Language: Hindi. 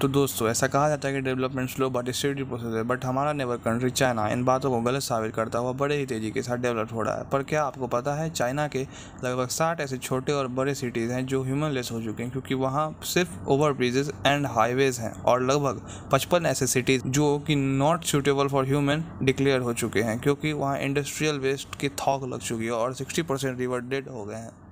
तो दोस्तों ऐसा कहा जाता है कि development slow but steady process है बट हमारा नेबर कंट्री चाइना इन बातों को गलत साबित करता हुआ बड़े ही तेज़ी के साथ डेवलप हो रहा है पर क्या आपको पता है चाइना के लगभग साठ ऐसे छोटे और बड़े सिटीज़ हैं जो ह्यूमन लेस हो चुके हैं क्योंकि वहाँ सिर्फ ओवर ब्रिजेज एंड हाईवेज़ हैं और लगभग पचपन ऐसे सिटीज़ जो कि not suitable for human declare हो चुके हैं क्योंकि वहाँ इंडस्ट्रियल वेस्ट की थॉक लग चुकी है और सिक्सटी परसेंट रिवर डेड हो गए हैं